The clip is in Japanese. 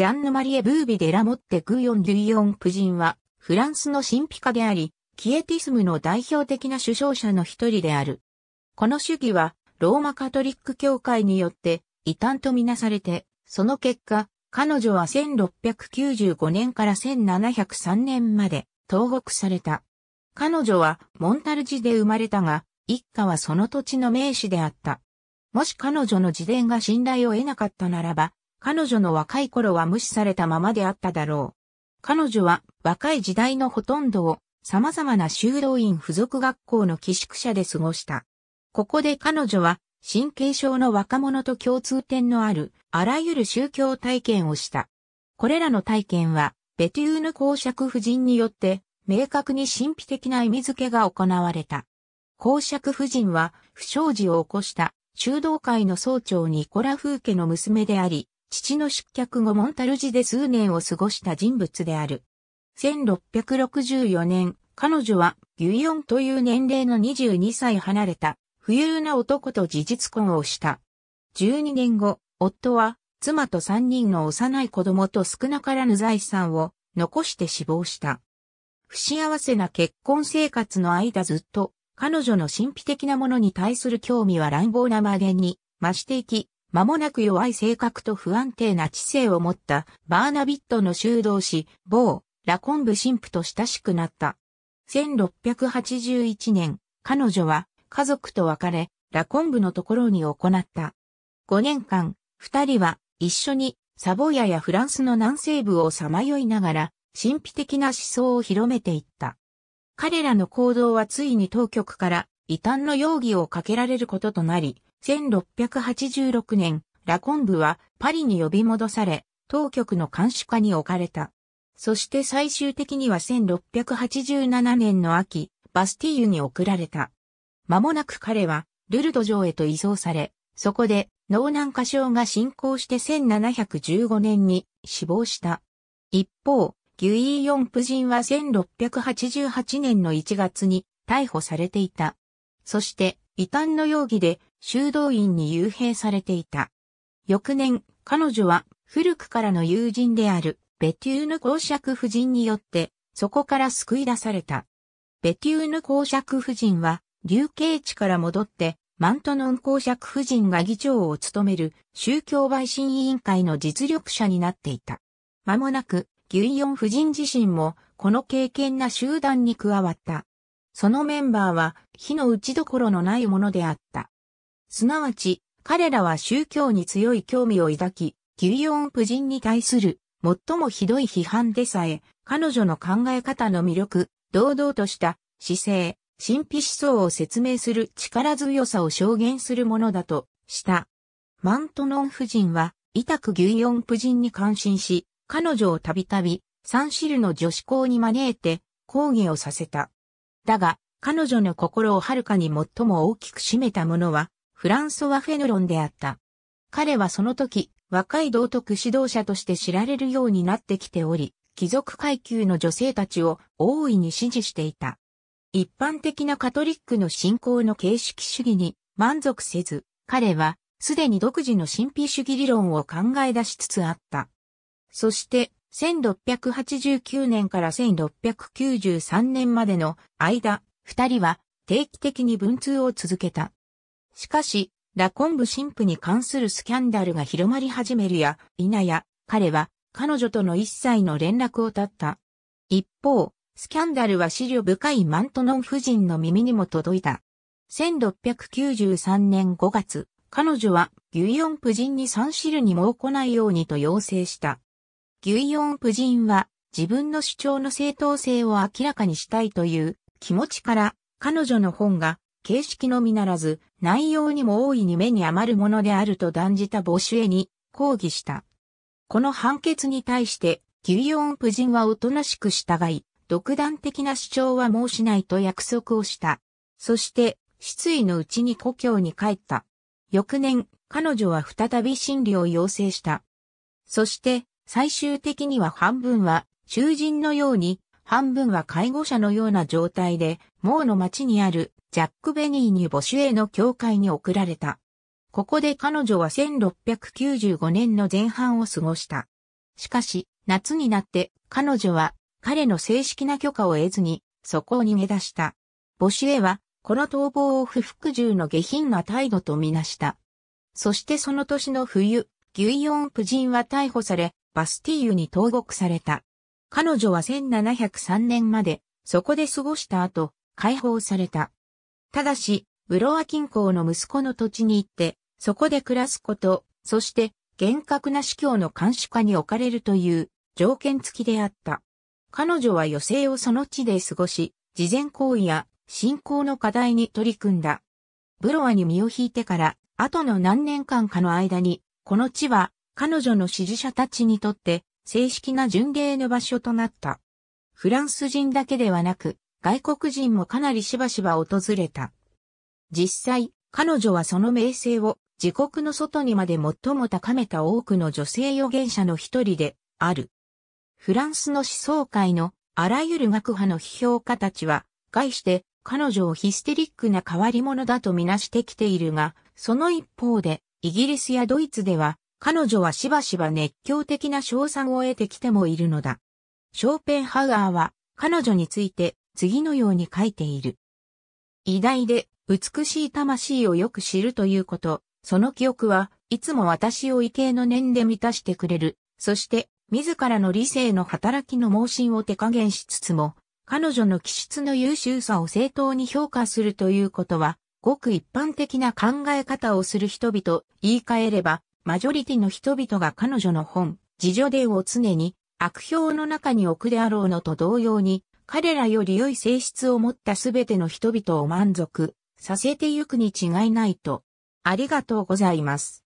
ジャンヌ・マリエ・ブービ・デ・ラ・モッテ・グーヨン・デュイヨン夫人は、フランスの神秘家であり、キエティスムの代表的な首相者の一人である。この主義は、ローマカトリック教会によって、異端とみなされて、その結果、彼女は1695年から1703年まで、投獄された。彼女は、モンタルジで生まれたが、一家はその土地の名士であった。もし彼女の自伝が信頼を得なかったならば、彼女の若い頃は無視されたままであっただろう。彼女は若い時代のほとんどを様々な修道院附属学校の寄宿舎で過ごした。ここで彼女は神経症の若者と共通点のあるあらゆる宗教体験をした。これらの体験はベテューヌ公爵夫人によって明確に神秘的な意味付けが行われた。公爵夫人は不祥事を起こした修道会の総長ニコラ風家の娘であり、父の失脚後モンタルジで数年を過ごした人物である。1664年、彼女はギュイヨンという年齢の22歳離れた、富裕な男と事実婚をした。12年後、夫は妻と3人の幼い子供と少なからぬ財産を残して死亡した。不幸せな結婚生活の間ずっと、彼女の神秘的なものに対する興味は乱暴なまでに増していき、間もなく弱い性格と不安定な知性を持ったバーナビットの修道士、某、ラコンブ神父と親しくなった。1681年、彼女は家族と別れ、ラコンブのところに行った。5年間、二人は一緒にサボヤやフランスの南西部をさまよいながら、神秘的な思想を広めていった。彼らの行動はついに当局から異端の容疑をかけられることとなり、1686年、ラコンブはパリに呼び戻され、当局の監視下に置かれた。そして最終的には1687年の秋、バスティーユに送られた。間もなく彼は、ルルド城へと移送され、そこで、農南化症が進行して1715年に死亡した。一方、ギュイーヨン夫人は1688年の1月に逮捕されていた。そして、異端の容疑で修道院に幽閉されていた。翌年、彼女は古くからの友人であるベテューヌ公爵夫人によって、そこから救い出された。ベテューヌ公爵夫人は、流刑地から戻って、マントノン公爵夫人が議長を務める宗教陪審委員会の実力者になっていた。間もなく、ギュイヨン夫人自身も、この敬虔な集団に加わった。そのメンバーは、火の打ちどころのないものであった。すなわち、彼らは宗教に強い興味を抱き、ギリオン夫人に対する最もひどい批判でさえ、彼女の考え方の魅力、堂々とした姿勢、神秘思想を説明する力強さを証言するものだとした。マントノン夫人は、委託ギュイオン夫人に感心し、彼女をたびたび、サンシルの女子校に招いて、抗議をさせた。だが、彼女の心をはるかに最も大きく占めたものは、フランソワ・フェヌロンであった。彼はその時、若い道徳指導者として知られるようになってきており、貴族階級の女性たちを大いに支持していた。一般的なカトリックの信仰の形式主義に満足せず、彼はすでに独自の神秘主義理論を考え出しつつあった。そして、1689年から1693年までの間、二人は定期的に文通を続けた。しかし、ラコンブ神父に関するスキャンダルが広まり始めるや、否や、彼は、彼女との一切の連絡を絶った。一方、スキャンダルは資料深いマントノン夫人の耳にも届いた。1693年5月、彼女はギュイオン夫人に三シルにも来ないようにと要請した。ギュイオン夫人は自分の主張の正当性を明らかにしたいという気持ちから彼女の本が形式のみならず、内容にも大いに目に余るものであると断じた募集に抗議した。この判決に対して、ギュイオン夫人はおとなしく従い、独断的な主張は申しないと約束をした。そして、失意のうちに故郷に帰った。翌年、彼女は再び審理を要請した。そして、最終的には半分は囚人のように、半分は介護者のような状態で、もうの町にあるジャック・ベニーに母子への教会に送られた。ここで彼女は1695年の前半を過ごした。しかし、夏になって彼女は彼の正式な許可を得ずに、そこを逃げ出した。母子へは、この逃亡を不服従の下品な態度とみなした。そしてその年の冬、ギュイヨン夫人は逮捕され、バスティーユに投獄された。彼女は1703年まで、そこで過ごした後、解放された。ただし、ブロア近郊の息子の土地に行って、そこで暮らすこと、そして、厳格な司教の監視下に置かれるという条件付きであった。彼女は余生をその地で過ごし、事前行為や信仰の課題に取り組んだ。ブロアに身を引いてから、後の何年間かの間に、この地は彼女の支持者たちにとって正式な巡礼の場所となった。フランス人だけではなく、外国人もかなりしばしば訪れた。実際、彼女はその名声を自国の外にまで最も高めた多くの女性預言者の一人である。フランスの思想界のあらゆる学派の批評家たちは、概して彼女をヒステリックな変わり者だとみなしてきているが、その一方で、イギリスやドイツでは、彼女はしばしば熱狂的な賞賛を得てきてもいるのだ。ショーペンハウアーは、彼女について、次のように書いている。偉大で美しい魂をよく知るということ、その記憶はいつも私を畏敬の念で満たしてくれる。そして、自らの理性の働きの盲信を手加減しつつも、彼女の気質の優秀さを正当に評価するということは、ごく一般的な考え方をする人々、言い換えれば、マジョリティの人々が彼女の本、自助伝を常に悪評の中に置くであろうのと同様に、彼らより良い性質を持ったすべての人々を満足させてゆくに違いないと。ありがとうございます。